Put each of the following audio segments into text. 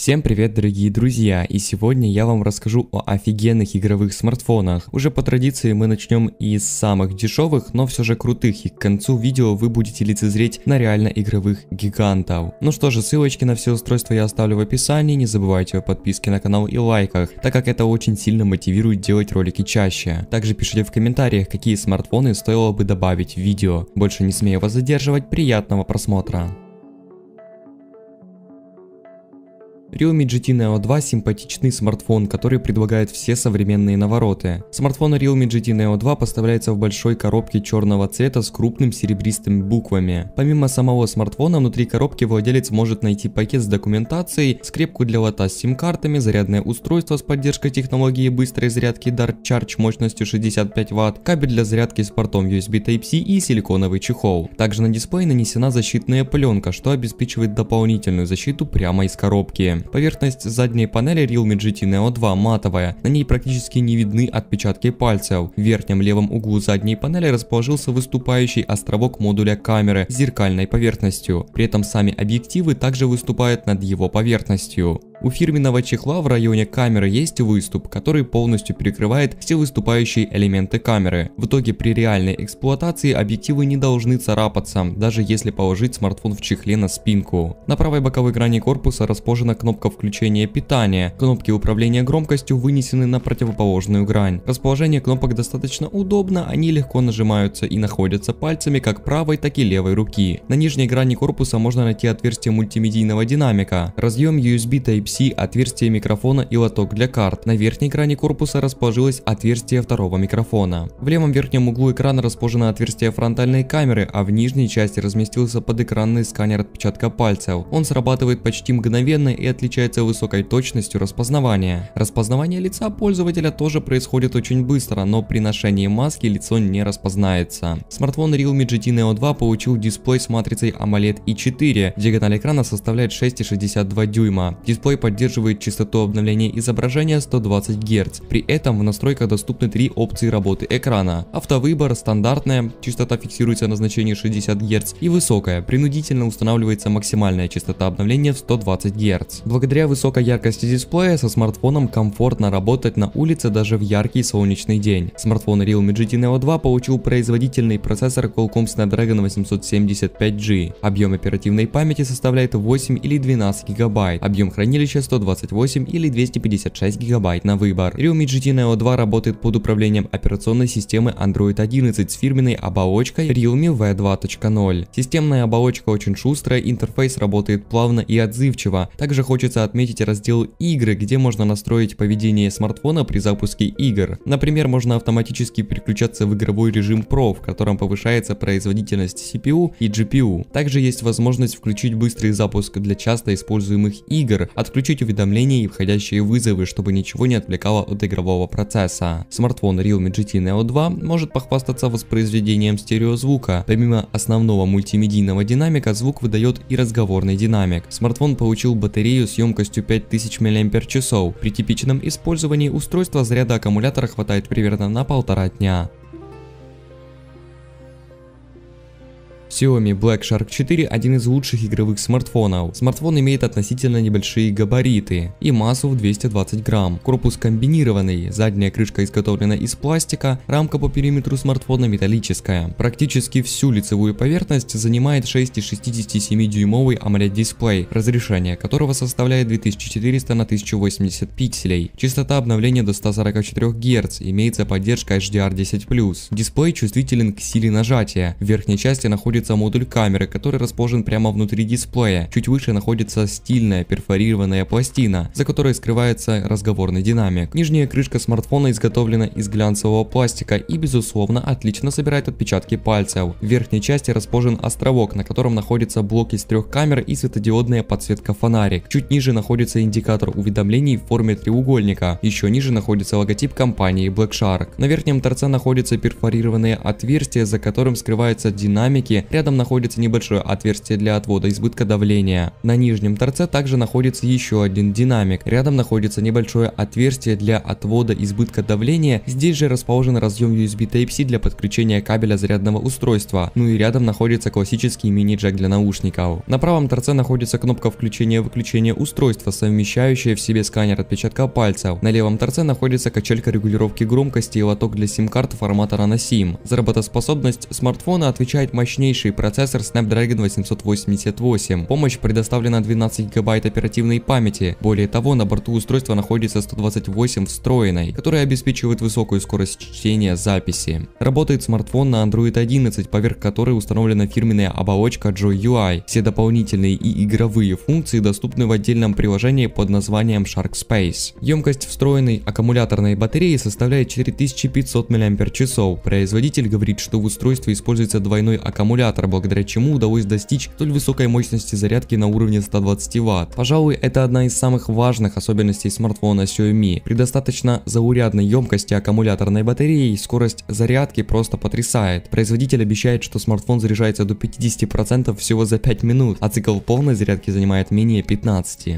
Всем привет дорогие друзья и сегодня я вам расскажу о офигенных игровых смартфонах. Уже по традиции мы начнем из самых дешевых, но все же крутых и к концу видео вы будете лицезреть на реально игровых гигантов. Ну что же, ссылочки на все устройства я оставлю в описании, не забывайте о подписке на канал и лайках, так как это очень сильно мотивирует делать ролики чаще. Также пишите в комментариях, какие смартфоны стоило бы добавить в видео. Больше не смею вас задерживать, приятного просмотра. Realme GT Neo 2 симпатичный смартфон, который предлагает все современные навороты. Смартфон Realme GT Neo 2 поставляется в большой коробке черного цвета с крупным серебристыми буквами. Помимо самого смартфона, внутри коробки владелец может найти пакет с документацией, скрепку для лота с сим-картами, зарядное устройство с поддержкой технологии быстрой зарядки Dart Charge мощностью 65 Вт, кабель для зарядки с портом USB Type-C и силиконовый чехол. Также на дисплей нанесена защитная пленка, что обеспечивает дополнительную защиту прямо из коробки. Поверхность задней панели Realme GT Neo 2 матовая, на ней практически не видны отпечатки пальцев. В верхнем левом углу задней панели расположился выступающий островок модуля камеры с зеркальной поверхностью. При этом сами объективы также выступают над его поверхностью. У фирменного чехла в районе камеры есть выступ, который полностью перекрывает все выступающие элементы камеры. В итоге при реальной эксплуатации объективы не должны царапаться, даже если положить смартфон в чехле на спинку. На правой боковой грани корпуса расположена кнопка включения питания. Кнопки управления громкостью вынесены на противоположную грань. Расположение кнопок достаточно удобно, они легко нажимаются и находятся пальцами как правой, так и левой руки. На нижней грани корпуса можно найти отверстие мультимедийного динамика, разъем USB Type-C Type-C, отверстие микрофона и лоток для карт. На верхней экране корпуса расположилось отверстие второго микрофона. В левом верхнем углу экрана расположено отверстие фронтальной камеры, а в нижней части разместился подэкранный сканер отпечатка пальцев. Он срабатывает почти мгновенно и отличается высокой точностью распознавания. Распознавание лица пользователя тоже происходит очень быстро, но при ношении маски лицо не распознается. Смартфон Realme GT Neo 2 получил дисплей с матрицей AMOLED i4. Диагональ экрана составляет 6,62 дюйма. Дисплей поддерживает частоту обновления изображения 120 Гц. При этом в настройках доступны три опции работы экрана. Автовыбор, стандартная, частота фиксируется на значении 60 Гц и высокая, принудительно устанавливается максимальная частота обновления в 120 Гц. Благодаря высокой яркости дисплея со смартфоном комфортно работать на улице даже в яркий солнечный день. Смартфон Realme GT Neo 2 получил производительный процессор Qualcomm Snapdragon 875G. Объем оперативной памяти составляет 8 или 12 гигабайт. Объем хранилища 128 или 256 гигабайт на выбор. Realme GT Neo 2 работает под управлением операционной системы Android 11 с фирменной оболочкой Realme V2.0. Системная оболочка очень шустрая, интерфейс работает плавно и отзывчиво. Также хочется отметить раздел «Игры», где можно настроить поведение смартфона при запуске игр. Например, можно автоматически переключаться в игровой режим Pro, в котором повышается производительность CPU и GPU. Также есть возможность включить быстрый запуск для часто используемых игр, отключить Отключить уведомления и входящие вызовы, чтобы ничего не отвлекало от игрового процесса. Смартфон Realme GT Neo 2 может похвастаться воспроизведением стереозвука. Помимо основного мультимедийного динамика, звук выдает и разговорный динамик. Смартфон получил батарею с емкостью 5000 мАч. При типичном использовании устройства заряда аккумулятора хватает примерно на полтора дня. Xiaomi Black Shark 4 один из лучших игровых смартфонов. Смартфон имеет относительно небольшие габариты и массу в 220 грамм. Корпус комбинированный, задняя крышка изготовлена из пластика, рамка по периметру смартфона металлическая. Практически всю лицевую поверхность занимает 6,67-дюймовый AMOLED-дисплей, разрешение которого составляет 2400 на 1080 пикселей. Частота обновления до 144 Гц, имеется поддержка HDR10+. Дисплей чувствителен к силе нажатия, в верхней части находится находится модуль камеры, который расположен прямо внутри дисплея. Чуть выше находится стильная перфорированная пластина, за которой скрывается разговорный динамик. Нижняя крышка смартфона изготовлена из глянцевого пластика и безусловно отлично собирает отпечатки пальцев. В верхней части расположен островок, на котором находится блок из трех камер и светодиодная подсветка фонарик. Чуть ниже находится индикатор уведомлений в форме треугольника. Еще ниже находится логотип компании Black Shark. На верхнем торце находится перфорированное отверстие, за которым скрываются динамики, Рядом находится небольшое отверстие для отвода избытка давления. На нижнем торце также находится еще один динамик. Рядом находится небольшое отверстие для отвода избытка давления. Здесь же расположен разъем USB Type-C для подключения кабеля зарядного устройства. Ну и рядом находится классический мини-джек для наушников. На правом торце находится кнопка включения-выключения устройства, совмещающая в себе сканер отпечатка пальцев. На левом торце находится качелька регулировки громкости и лоток для сим-карт формата Nano SIM. За работоспособность смартфона отвечает мощнейший мощнейший процессор Snapdragon 888. Помощь предоставлена 12 гигабайт оперативной памяти. Более того, на борту устройства находится 128 встроенной, которая обеспечивает высокую скорость чтения записи. Работает смартфон на Android 11, поверх которой установлена фирменная оболочка JoyUI. Все дополнительные и игровые функции доступны в отдельном приложении под названием Shark Space. Емкость встроенной аккумуляторной батареи составляет 4500 мАч. Производитель говорит, что в устройстве используется двойной аккумулятор аккумулятор, благодаря чему удалось достичь столь высокой мощности зарядки на уровне 120 Вт. Пожалуй, это одна из самых важных особенностей смартфона Xiaomi. При достаточно заурядной емкости аккумуляторной батареи скорость зарядки просто потрясает. Производитель обещает, что смартфон заряжается до 50% всего за 5 минут, а цикл полной зарядки занимает менее 15.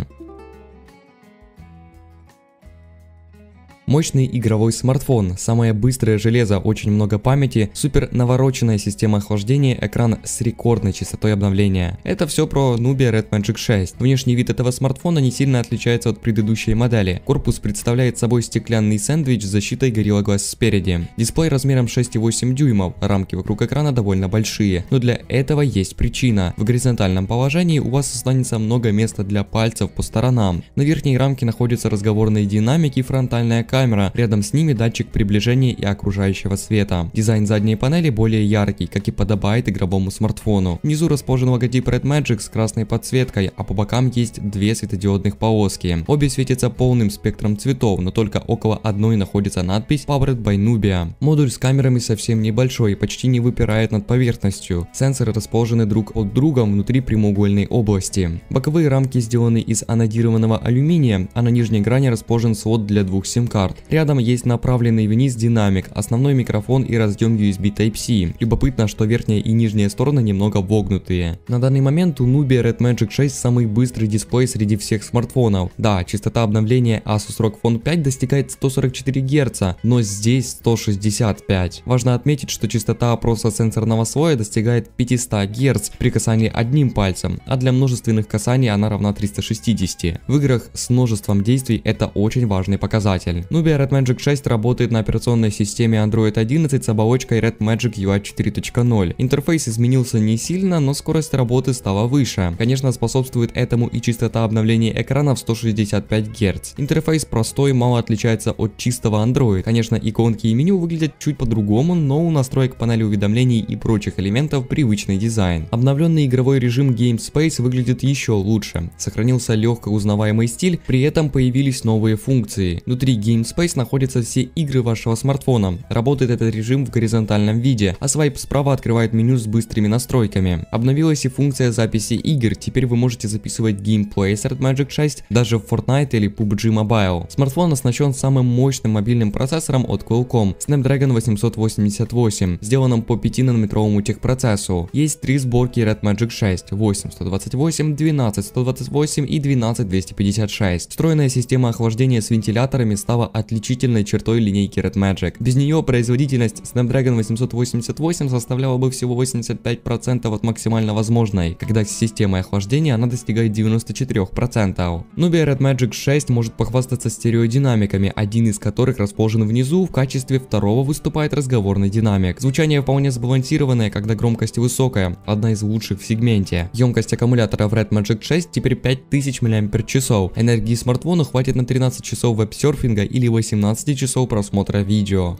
Мощный игровой смартфон, самое быстрое железо, очень много памяти, супер навороченная система охлаждения, экран с рекордной частотой обновления. Это все про Nubia Red Magic 6. Внешний вид этого смартфона не сильно отличается от предыдущей модели. Корпус представляет собой стеклянный сэндвич с защитой Gorilla Glass спереди. Дисплей размером 6,8 дюймов, рамки вокруг экрана довольно большие, но для этого есть причина. В горизонтальном положении у вас останется много места для пальцев по сторонам. На верхней рамке находятся разговорные динамики и фронтальная камера, рядом с ними датчик приближения и окружающего света. Дизайн задней панели более яркий, как и подобает игровому смартфону. Внизу расположен логотип Red Magic с красной подсветкой, а по бокам есть две светодиодных полоски. Обе светятся полным спектром цветов, но только около одной находится надпись Powered by Nubia. Модуль с камерами совсем небольшой и почти не выпирает над поверхностью. Сенсоры расположены друг от друга внутри прямоугольной области. Боковые рамки сделаны из анодированного алюминия, а на нижней грани расположен слот для двух сим-карт стандарт. Рядом есть направленный вниз динамик, основной микрофон и разъем USB Type-C. Любопытно, что верхняя и нижняя стороны немного вогнутые. На данный момент у Nubia Red Magic 6 самый быстрый дисплей среди всех смартфонов. Да, частота обновления Asus ROG Phone 5 достигает 144 Гц, но здесь 165. Важно отметить, что частота опроса сенсорного слоя достигает 500 Гц при касании одним пальцем, а для множественных касаний она равна 360. В играх с множеством действий это очень важный показатель. Nubia Red Magic 6 работает на операционной системе Android 11 с оболочкой Red Magic UI 4.0. Интерфейс изменился не сильно, но скорость работы стала выше. Конечно, способствует этому и частота обновления экрана в 165 Гц. Интерфейс простой, мало отличается от чистого Android. Конечно, иконки и меню выглядят чуть по-другому, но у настроек панели уведомлений и прочих элементов привычный дизайн. Обновленный игровой режим Game Space выглядит еще лучше. Сохранился легко узнаваемый стиль, при этом появились новые функции. Внутри Game In Space находятся все игры вашего смартфона. Работает этот режим в горизонтальном виде, а свайп справа открывает меню с быстрыми настройками. Обновилась и функция записи игр, теперь вы можете записывать геймплей с Red Magic 6 даже в Fortnite или PUBG Mobile. Смартфон оснащен самым мощным мобильным процессором от Qualcomm Snapdragon 888, сделанным по 5-нанометровому техпроцессу. Есть три сборки Red Magic 6, 8128, 12128 и 12256. Встроенная система охлаждения с вентиляторами стала отличительной чертой линейки Red Magic. Без нее производительность Snapdragon 888 составляла бы всего 85% от максимально возможной, когда с системой охлаждения она достигает 94%. Nubia Red Magic 6 может похвастаться стереодинамиками, один из которых расположен внизу, в качестве второго выступает разговорный динамик. Звучание вполне сбалансированное, когда громкость высокая, одна из лучших в сегменте. Емкость аккумулятора в Red Magic 6 теперь 5000 мАч, энергии смартфона хватит на 13 часов веб-серфинга или или 18 часов просмотра видео.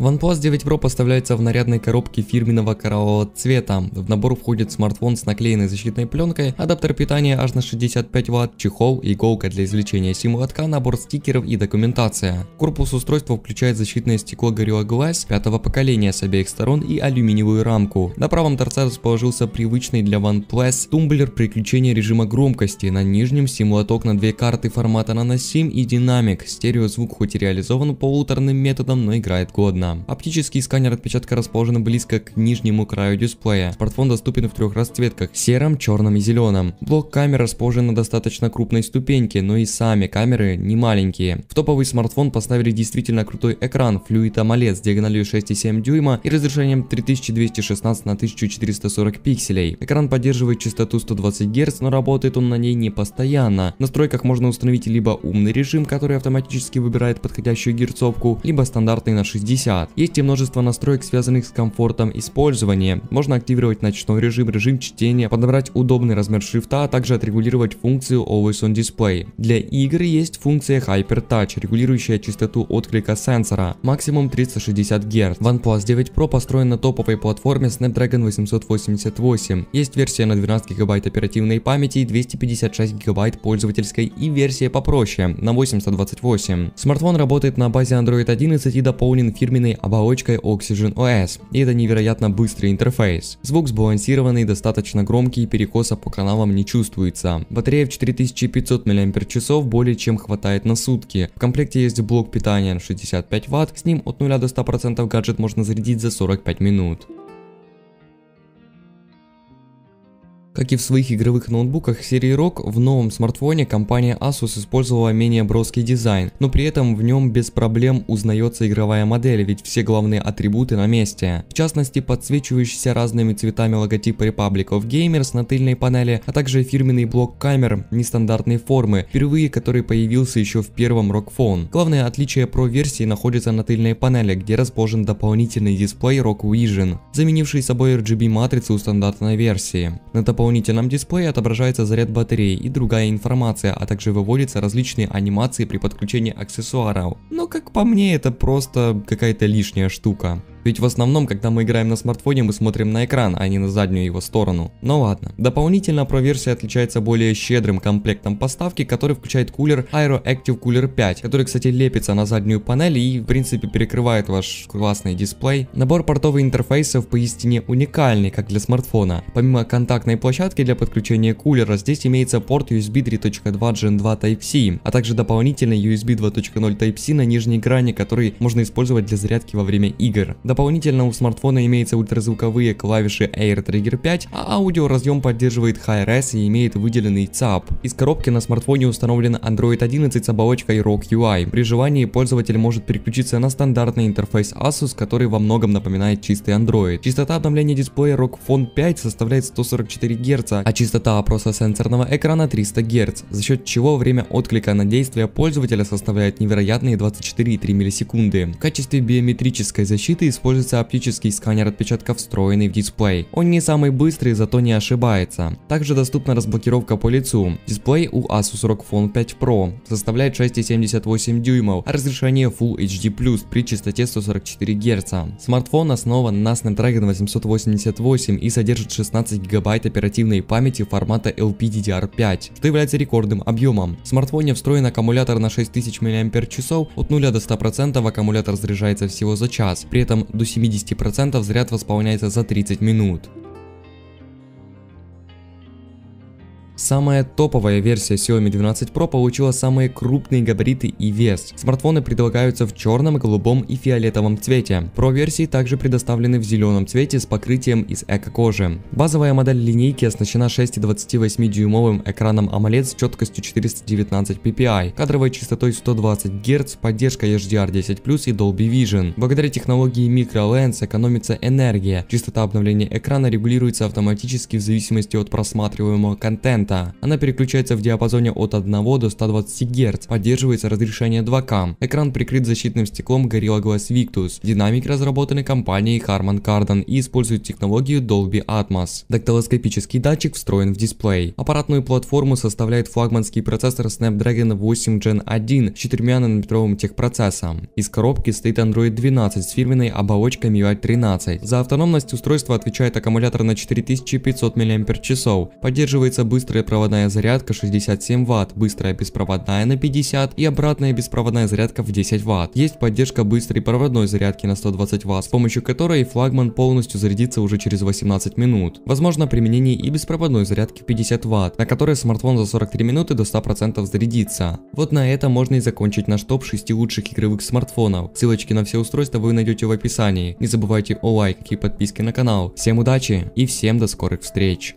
OnePlus 9 Pro поставляется в нарядной коробке фирменного кораллового цвета. В набор входит смартфон с наклеенной защитной пленкой, адаптер питания аж на 65 Вт, чехол, иголка для извлечения сим-лотка, набор стикеров и документация. Корпус устройства включает защитное стекло Gorilla Glass пятого поколения с обеих сторон и алюминиевую рамку. На правом торце расположился привычный для OnePlus тумблер приключения режима громкости, на нижнем сим-лоток на две карты формата Nano SIM и динамик. Стереозвук хоть и реализован полуторным методом, но играет годно видно. Оптический сканер отпечатка расположен близко к нижнему краю дисплея. Смартфон доступен в трех расцветках – сером, черном и зеленом. Блок камер расположен на достаточно крупной ступеньке, но и сами камеры не маленькие. В топовый смартфон поставили действительно крутой экран Fluid AMOLED с диагональю 6,7 дюйма и разрешением 3216 на 1440 пикселей. Экран поддерживает частоту 120 Гц, но работает он на ней не постоянно. В настройках можно установить либо умный режим, который автоматически выбирает подходящую герцовку, либо стандартный на 60 назад. Есть и множество настроек, связанных с комфортом использования. Можно активировать ночной режим, режим чтения, подобрать удобный размер шрифта, а также отрегулировать функцию Always on Display. Для игр есть функция Hyper Touch, регулирующая частоту отклика сенсора, максимум 360 Гц. OnePlus 9 Pro построен на топовой платформе Snapdragon 888. Есть версия на 12 ГБ оперативной памяти и 256 ГБ пользовательской и версия попроще на 828. Смартфон работает на базе Android 11 и дополнен фирменной усиленный оболочкой Oxygen OS, и это невероятно быстрый интерфейс. Звук сбалансированный, достаточно громкий, перекоса по каналам не чувствуется. Батарея в 4500 мАч более чем хватает на сутки. В комплекте есть блок питания на 65 Вт, с ним от 0 до 100% гаджет можно зарядить за 45 минут. Как и в своих игровых ноутбуках серии ROG, в новом смартфоне компания Asus использовала менее броский дизайн, но при этом в нем без проблем узнается игровая модель, ведь все главные атрибуты на месте. В частности, подсвечивающийся разными цветами логотип Republic of Gamers на тыльной панели, а также фирменный блок камер нестандартной формы, впервые который появился еще в первом ROG Phone. Главное отличие Pro версии находится на тыльной панели, где расположен дополнительный дисплей ROG Vision, заменивший собой RGB матрицу стандартной версии. На дополнительном дополнительном дисплее отображается заряд батареи и другая информация, а также выводятся различные анимации при подключении аксессуаров. Но как по мне это просто какая-то лишняя штука. Ведь в основном, когда мы играем на смартфоне, мы смотрим на экран, а не на заднюю его сторону. Но ну ладно. Дополнительно Pro версия отличается более щедрым комплектом поставки, который включает кулер Aero Active Cooler 5, который, кстати, лепится на заднюю панель и, в принципе, перекрывает ваш классный дисплей. Набор портовых интерфейсов поистине уникальный, как для смартфона. Помимо контактной площадки для подключения кулера, здесь имеется порт USB 3.2 Gen 2 Type-C, а также дополнительный USB 2.0 Type-C на нижней грани, который можно использовать для зарядки во время игр. Дополнительно у смартфона имеются ультразвуковые клавиши Air Trigger 5, а аудиоразъем поддерживает Hi-Res и имеет выделенный ЦАП. Из коробки на смартфоне установлен Android 11 с оболочкой Rock UI. При желании пользователь может переключиться на стандартный интерфейс Asus, который во многом напоминает чистый Android. Частота обновления дисплея ROG Phone 5 составляет 144 Гц, а частота опроса сенсорного экрана 300 Гц, за счет чего время отклика на действия пользователя составляет невероятные 24,3 миллисекунды. В качестве биометрической защиты из используется оптический сканер отпечатков, встроенный в дисплей. Он не самый быстрый, зато не ошибается. Также доступна разблокировка по лицу. Дисплей у Asus ROG Phone 5 Pro составляет 6,78 дюймов, а разрешение Full HD+, при частоте 144 Гц. Смартфон основан на Snapdragon 888 и содержит 16 гигабайт оперативной памяти формата LPDDR5, что является рекордным объемом. В смартфоне встроен аккумулятор на 6000 мАч, от 0 до 100% аккумулятор заряжается всего за час. При этом до 70% заряд восполняется за 30 минут. Самая топовая версия Xiaomi 12 Pro получила самые крупные габариты и вес. Смартфоны предлагаются в черном, голубом и фиолетовом цвете. Pro версии также предоставлены в зеленом цвете с покрытием из эко-кожи. Базовая модель линейки оснащена 6,28-дюймовым экраном AMOLED с четкостью 419 ppi, кадровой частотой 120 Гц, поддержкой HDR10+, и Dolby Vision. Благодаря технологии MicroLens экономится энергия. Частота обновления экрана регулируется автоматически в зависимости от просматриваемого контента момента. Она переключается в диапазоне от 1 до 120 Гц, поддерживается разрешение 2К. Экран прикрыт защитным стеклом Gorilla Glass Victus. динамики разработаны компанией Harman Kardon и используют технологию Dolby Atmos. Дактилоскопический датчик встроен в дисплей. Аппаратную платформу составляет флагманский процессор Snapdragon 8 Gen 1 с 4 нанометровым техпроцессом. Из коробки стоит Android 12 с фирменной оболочкой MIUI 13. За автономность устройства отвечает аккумулятор на 4500 мАч. Поддерживается быстрый быстрая проводная зарядка 67 Вт, быстрая беспроводная на 50 и обратная беспроводная зарядка в 10 Вт. Есть поддержка быстрой проводной зарядки на 120 Вт, с помощью которой флагман полностью зарядится уже через 18 минут. Возможно применение и беспроводной зарядки 50 Вт, на которой смартфон за 43 минуты до 100% зарядится. Вот на этом можно и закончить наш топ 6 лучших игровых смартфонов. Ссылочки на все устройства вы найдете в описании. Не забывайте о лайках и подписке на канал. Всем удачи и всем до скорых встреч!